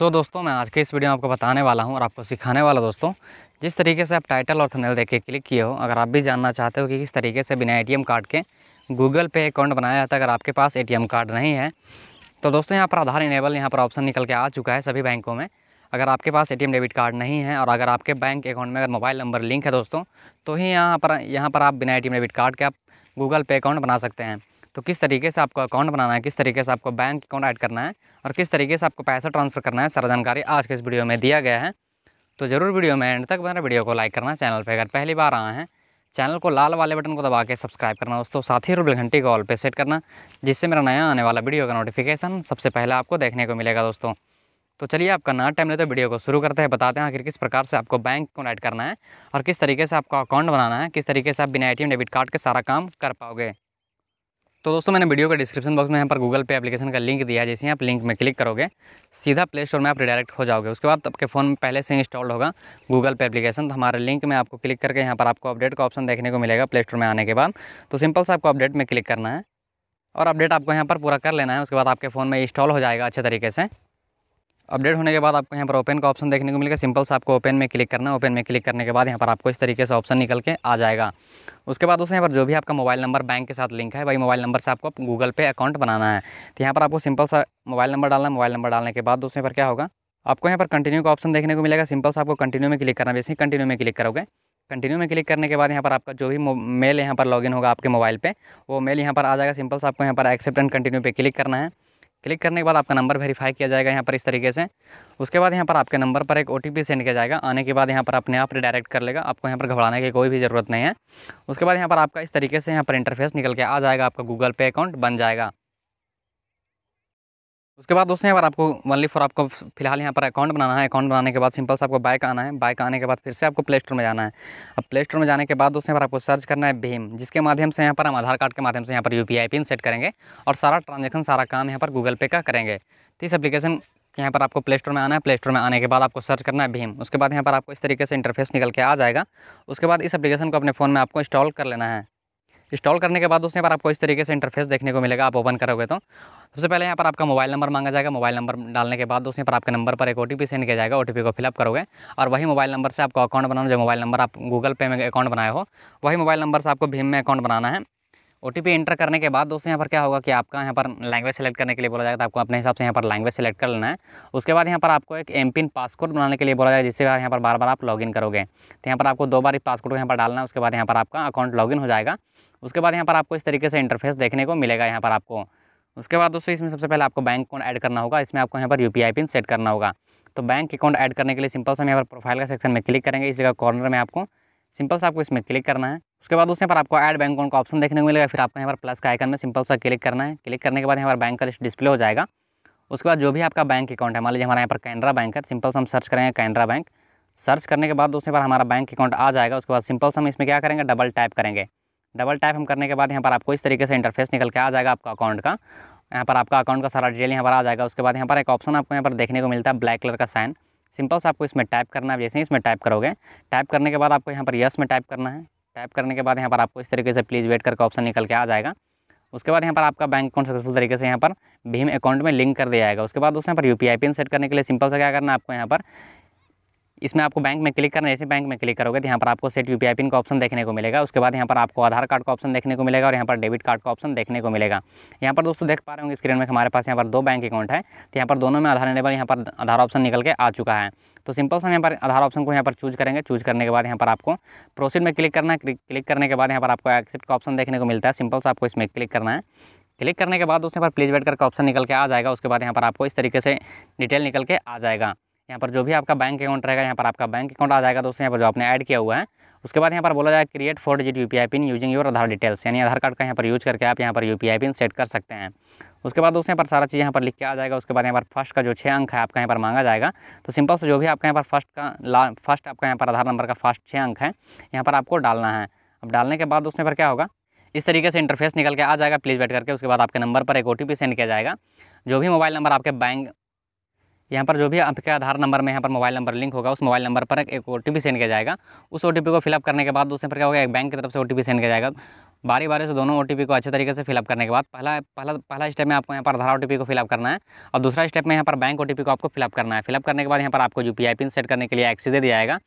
सो so, दोस्तों मैं आज के इस वीडियो में आपको बताने वाला हूँ और आपको सिखाने वाला दोस्तों जिस तरीके से आप टाइटल और थंबनेल देख के क्लिक किए हो अगर आप भी जानना चाहते हो कि किस तरीके से बिना एटीएम कार्ड के गूगल पे अकाउंट बनाया जाता है अगर आपके पास एटीएम कार्ड नहीं है तो दोस्तों यहाँ पर आधार इनेबल यहाँ पर ऑप्शन निकल के आ चुका है सभी बैंकों में अगर आपके पास ए डेबिट कार्ड नहीं है और अगर आपके बैंक अकाउंट में अगर मोबाइल नंबर लिंक है दोस्तों तो ही यहाँ पर यहाँ पर आप बिना ए डेबिट कार्ड के आप गूगल पे अकाउंट बना सकते हैं तो किस तरीके से आपको अकाउंट बनाना है किस तरीके से आपको बैंक अकाउंट ऐड करना है और किस तरीके से आपको पैसा ट्रांसफ़र करना है सारा जानकारी आज के इस वीडियो में दिया गया है तो ज़रूर वीडियो में एंड तक बना वीडियो को लाइक करना चैनल पर अगर पहली बार आए हैं चैनल को लाल वाले बटन को दबा के सब्सक्राइब करना दोस्तों साथ ही रूबल घंटी को ऑल पे सेट करना जिससे मेरा नया आने वाला वीडियो का नोटिफिकेशन सबसे पहले आपको देखने को मिलेगा दोस्तों तो चलिए आपका नया टाइम लेते तो वीडियो को शुरू करते हैं बताते हैं आखिर किस प्रकार से आपको बैंक को ऐड करना है और किस तरीके से आपका अकाउंट बनाना है किस तरीके से आप बिना ए डेबिट कार्ड के सारा काम कर पाओगे तो दोस्तों मैंने वीडियो का डिस्क्रिप्शन बॉक्स में यहाँ पर गूगल पे एप्लीकेशन का लिंक दिया है जैसे आप लिंक में क्लिक करोगे सीधा प्ले स्टोर में आप रिडायरेक्ट हो जाओगे उसके बाद आपके फ़ोन में पहले से इंस्टॉल्ड होगा गूगल पे एप्लीकेशन तो हमारे लिंक में आपको क्लिक करके यहाँ पर आपको अपडेट का ऑप्शन देखने को मिलेगा प्ले स्टोर में आने के बाद तो सिंपल से आपको अपडेट में क्लिक करना है और अपडेट आपको यहाँ पर पूरा कर लेना है उसके बाद आपके फ़ोन में इंस्टॉल हो जाएगा अच्छे तरीके से अपडेट होने के बाद आपको यहाँ पर ओपन का ऑप्शन देखने को मिलेगा सिंपल से आपको ओपन में क्लिक करना ओपन में क्लिक करने के बाद यहाँ पर आपको इस तरीके से ऑप्शन निकल के आ जाएगा उसके बाद दोस्तों यहाँ पर जो भी आपका मोबाइल नंबर बैंक के साथ लिंक है वही मोबाइल नंबर से आपको गूगल पे अकाउंट बनाना है तो यहाँ पर आपको सिंपल सा मोबाइल नंबर डालना मोबाइल नंबर डालने के बाद दूसरे पर क्या होगा आपको यहाँ पर कंटिन्यू का ऑप्शन देखने को मिलेगा सिंपल से आपको कंटिन्यू में क्लिक करना जैसे कंटिन्यू में क्लिक करोगे कंटिन्यू में क्लिक करने के बाद यहाँ पर आपका जो भी मेल यहाँ पर लॉगिन होगा आपके मोबाइल पे वो मेल यहाँ पर आ जाएगा सिंपल से आपको यहाँ पर एक्सेप्ट एंड कंटिन्यू पे क्लिक करना है क्लिक करने के बाद आपका नंबर वेरीफाई किया जाएगा यहाँ पर इस तरीके से उसके बाद यहाँ पर आपके नंबर पर एक ओ सेंड किया जाएगा आने के बाद यहाँ पर अपने आप रिडायरेक्ट कर लेगा आपको यहाँ पर घबराने की कोई भी ज़रूरत नहीं है उसके बाद यहाँ पर आपका इस तरीके से यहाँ पर इंटरफेस निकल के आ जाएगा आपका गूगल पे अकाउंट बन जाएगा उसके बाद दोस्तों यहाँ पर आपको वनली फॉर आपको फिलहाल यहाँ पर अकाउंट बनाना है अकाउंट बनाने के बाद सिंपल से आपको बाइक आना है बाइक आने के बाद फिर से आपको प्ले स्टोर में जाना है अब प्ले स्टोर में जाने के बाद दोस्तों यहाँ पर आपको सर्च करना है भीम जिसके माध्यम से यहाँ पर हम आधार कार्ड के माध्यम से यहाँ पर यू पिन सेट करेंगे और सारा ट्रांजेक्शन सारा काम यहाँ पर गूगल पे का करेंगे तो इस अपलीकेशन यहाँ पर आपको प्ले स्टोर में आना है प्ले स्टोर में आने के बाद आपको सर्च करना है भीम उसके बाद यहाँ पर आपको इस तरीके से इंटरफेस निकल के आ जाएगा उसके बाद इस अपलीकेशन को अपने फ़ोन में आपको इंस्टॉल कर लेना है इंस्टॉल करने के बाद यहाँ पर आपको इस तरीके से इंटरफेस देखने को मिलेगा आप ओपन करोगे तो सबसे पहले यहाँ पर आपका मोबाइल नंबर मांगा जाएगा मोबाइल नंबर डालने के बाद दोस्तों पर आपके नंबर पर एक ओ सेंड किया जाएगा ओ को फिलअप करोगे और वही मोबाइल नंबर से आपको अकाउंट बनाना जो मोबाइल नंबर आप गूगल पे में अकाउंट बनाए हो वही मोबाइल नंबर से आपको भीम में अकाउंट बनाना है ओ एंटर करने के बाद दोस्तों यहाँ पर क्या होगा कि आपका यहाँ पर लैंग्वेज सेलेक्ट करने के लिए बोला जाएगा तो आपको अपने हिसाब से यहाँ पर लैंग्वेज सेलेक्ट कर लेना है उसके बाद यहाँ पर आपको एक एम पिन पासकोड बनाने के लिए बोला जाएगा जिससे यहाँ पर बार बार आप लॉगिन करोगे तो यहाँ पर आपको दो बार पासकोड यहाँ पर डालना है उसके बाद यहाँ पर आपका अकाउंट लॉगिन हो जाएगा उसके बाद यहाँ पर आपको इस तरीके से इंटरफेस देखने को मिलेगा यहाँ पर आपको उसके बाद दोस्तों इसमें सबसे पहले आपको बैंक अकाउंट ऐड करना होगा इसमें आपको यहाँ पर यू पिन सेट करना होगा तो बैंक अकाउंट ऐड करने के लिए सिंपल से हम यहाँ पर प्रोफाइल का सेक्शन में क्लिक करेंगे इस जगह कॉर्नर में आपको सिंपल से आपको इसमें क्लिक करना है उसके बाद उसमें पर आपको ऐड बैंक अकाउंट का ऑप्शन देखने को मिलेगा फिर आपको यहाँ पर प्लस का आइकन में सिंपल सा क्लिक करना है क्लिक करने के बाद यहाँ पर बैंक का लिस्ट डिस्प्ले हो जाएगा उसके बाद जो भी आपका बैंक अकाउंट है मान लीजिए हमारे यहाँ पर कैनरा बैंक है सिंपल से हम सर्च करेंगे कैनरा बैंक सर्च करने के बाद उसमें पर हमारा बैंक अकाउंट आ जाएगा उसके बाद सिंपल से हम इसमें क्या करेंगे डबल टैप करेंगे डबल टैप हम करने के बाद यहाँ पर आपको इस तरीके से इंटरफेस निकल के आ जाएगा आपका अकाउंट का यहाँ पर आपका अकाउंट का सारा डिटेल यहाँ पर आ जाएगा उसके बाद यहाँ पर एक ऑप्शन आपको यहाँ पर देखने को मिलता है ब्लैक कलर का साइन सिंपल से आपको इसमें टाइप करना है जैसे ही इसमें टाइप करोगे टाइप करने के बाद आपको यहाँ पर यस में टाइप करना है टाइप करने के बाद यहाँ पर आपको इस तरीके से प्लीज़ वेट करके ऑप्शन निकल के आ जाएगा उसके बाद यहाँ पर आपका बैंक अकाउंट सक्सेसफुल तरीके से यहाँ पर भीम अकाउंट में लिंक कर दिया जाएगा उसके बाद यहाँ पर यू पी पिन सेट करने के लिए सिंपल से क्या करना है आपको यहाँ पर इसमें आपको बैंक में क्लिक करना जैसे बैंक में क्लिक करोगे तो यहाँ पर आपको सेट यू पी पिन का ऑप्शन देखने को मिलेगा उसके बाद यहाँ पर आपको आधार कार्ड का ऑप्शन देखने को मिलेगा और यहाँ पर डेबिट कार्ड का ऑप्शन देखने को मिलेगा यहाँ पर दोस्तों देख पा रहे होंगे स्क्रीन में हमारे पास यहाँ पर दो बैंक अकाउंट है तो यहाँ पर दोनों में आधार एनेबल यहाँ पर आधार ऑप्शन निकल के आ चुका है तो सिंपल सा यहाँ पर आधार ऑप्शन को यहाँ पर चूज करेंगे चूज करने के बाद यहाँ पर आपको प्रोसीड में क्लिक करना है क्लिक करने के बाद यहाँ पर आपको एक्सेप्ट का ऑप्शन देखने को मिलता है सिंपल सा आपको इसमें क्लिक करना है क्लिक करने के बाद उसके पर प्लीज़ वेट करके ऑप्शन निकल के आ जाएगा उसके बाद यहाँ पर आपको इस तरीके से डिटेल निकल के आ जाएगा यहाँ पर जो भी आपका बैंक अकाउंट रहेगा यहाँ पर आपका बैंक अकाउंट आ जाएगा दोस्तों यहाँ पर जो आपने ऐड किया हुआ है उसके बाद यहाँ पर बोला जाएगा create four digit U PIN using your Aadhaar details यानी आधार कार्ड का यहाँ पर यूज करके आप यहाँ पर यू पिन सेट कर सकते हैं उसके बाद दोस्तों यहाँ पर सारा चीज़ यहाँ पर लिख के आ जाएगा उसके बाद यहाँ पर फर्स्ट का जो छः अंक है आपका यहाँ पर मांगा जाएगा तो सिंपल से जो भी आपका यहाँ पर फर्स्ट का ला फर्स्ट आपका यहाँ पर आधार नंबर का फर्स्ट छः अंक है यहाँ पर आपको डालना है अब डालने के बाद दोस्तों पर क्या होगा इस तरीके से इंटरफेस निकल के आ जाएगा प्लीज़ वेट करके उसके बाद आपके नंबर पर एक ओ सेंड किया जाएगा जो भी मोबाइल नंबर आपके बैंक यहाँ पर जो भी आपके आधार नंबर में यहाँ पर मोबाइल नंबर लिंक होगा उस मोबाइल नंबर पर एक ओ सेंड किया जाएगा उस ओ को फिलअप करने के बाद दूसरे पर क्या होगा एक बैंक की तरफ से ओ सेंड किया जाएगा बारी बारी से दोनों ओ को अच्छे तरीके से फिलअप करने के बाद पहला पहला पहला स्टेप में आपको यहाँ पर आधार ओ को फिलअप करना है और दूसरा स्टेप में यहाँ पर बैंक ओ को आपको फिलअप करना है फिलअप करने के बाद यहाँ पर आपको यू पिन सेट करने के लिए एक्सी दे दिया जाएगा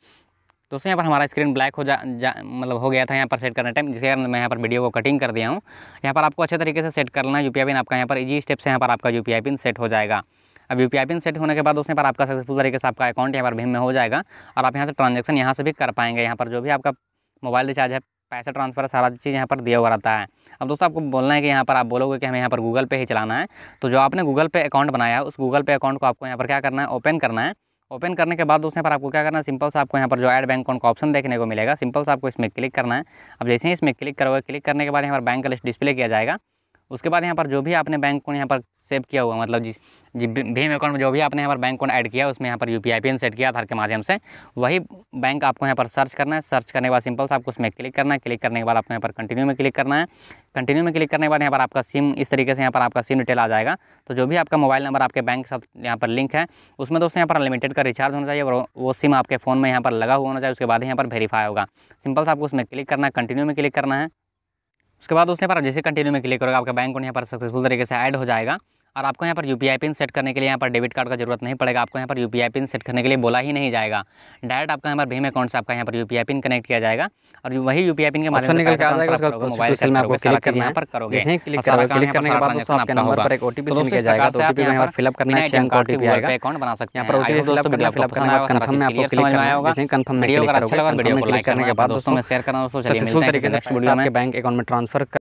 दोस्तों यहाँ पर हमारा स्क्रीन ब्लैक हो जा, जा मतलब हो गया था यहाँ पर सेट करने टाइम जिसके कारण मैं यहाँ पर वीडियो को कटिंग कर दिया हूँ यहाँ पर आपको अच्छे तरीके से सेट करना है यू पिन आपका यहाँ पर इजी स्टेप से यहाँ पर आपका यू पिन सेट हो जाएगा अब यू पिन सेट होने के बाद उसने पर आपका सक्सेसफुल तरीके से आपका अकाउंट यहाँ पर भीम में हो जाएगा और आप यहाँ से ट्रांजेक्शन यहाँ से भी कर पाएंगे यहाँ पर जो भी आपका मोबाइल रिचार्ज है पैसा ट्रांसफर सारा चीज़ यहाँ पर दिया हुआ रहता है अब दोस्तों आपको बोलना है कि यहाँ पर आप बोलोगे कि हमें यहाँ पर गूगल पे ही चलाना है तो जो आपने गूगल पे अकाउंट बनाया है उस गूगल पे अकाउंट को आपको यहाँ पर क्या करना है ओपन करना है ओपन करने के बाद दोस्तों यहाँ पर आपको क्या करना है सिंपल से आपको यहाँ पर जो एड बैंक अकाउंट का ऑप्शन देखने को मिलेगा सिंपल से आपको इसमें क्लिक करना है अब जैसे ही इसमें क्लिक करोगे क्लिक करने के बाद यहाँ पर बैंक का लिस्ट डिस्प्ले किया जाएगा उसके बाद यहाँ पर जो भी आपने बैंक अकाउंट यहाँ पर सेव किया हुआ मतलब जिस जी भीम अकाउंट में जो भी आपने यहाँ पर बैंक अकाउंट ऐड किया उसमें यहाँ पर U P I PIN set किया आधार के माध्यम से वही बैंक आपको यहाँ पर सर्च करना है सर्च करने के बाद सिंपल से आपको उसमें क्लिक करना है क्लिक करने के बाद आपको यहाँ पर कंटिन्यू में क्लिक करना है कंटिन्यू में क्लिक करने के बाद यहाँ पर आपका सिम इस तरीके से यहाँ पर आपका सिम डिटेल आ जाएगा तो जो भी आपका मोबाइल नंबर आपके बैंक साथ यहाँ पर लिंक है उसमें दोस्तों यहाँ पर अनलिमिटेड का रिचार्ज होना चाहिए और वो सिम आपके फ़ोन में यहाँ पर लगा हुआ होना चाहिए उसके बाद यहाँ पर वेरीफाई होगा सिंपल से आपको उसमें क्लिक करना है कंटिन्यू में क्लिक करना है उसके बाद उसने पर जैसे कंटिन्यू में क्लिक करोगे आपका बैंक अकाउंट यहाँ पर सक्सेसफुल तरीके से ऐड हो जाएगा और आपको यहाँ पर यू पिन सेट करने के लिए यहाँ पर डेबिट कार्ड का जरूरत नहीं पड़ेगा आपको यहाँ पर यू पिन सेट करने के लिए बोला ही नहीं जाएगा डायरेक्ट आपका यहाँ पर भीम अकाउंट से आपका यहाँ पर यू पिन कनेक्ट किया जाएगा और वही यू पिन के माध्यम से मोबाइल सेल में आपको क्लिक करना यहाँ पर करोगे क्लिक करने के बाद नंबर पर एक तो जाएगा तो ओटीपी यहाँ पर फिलअप करना है अकाउंट बना सकते हैं पर ओटीपी फिलअप करना फिलअप करना कंफर्म में आपको क्लिक करना होगा जैसे कंफर्म में क्लिक करोगे वीडियो को लाइक दोस्तों शेयर करना दोस्तों चलिए मिलते हैं नेक्स्ट वीडियो में बैंक अकाउंट में ट्रांसफर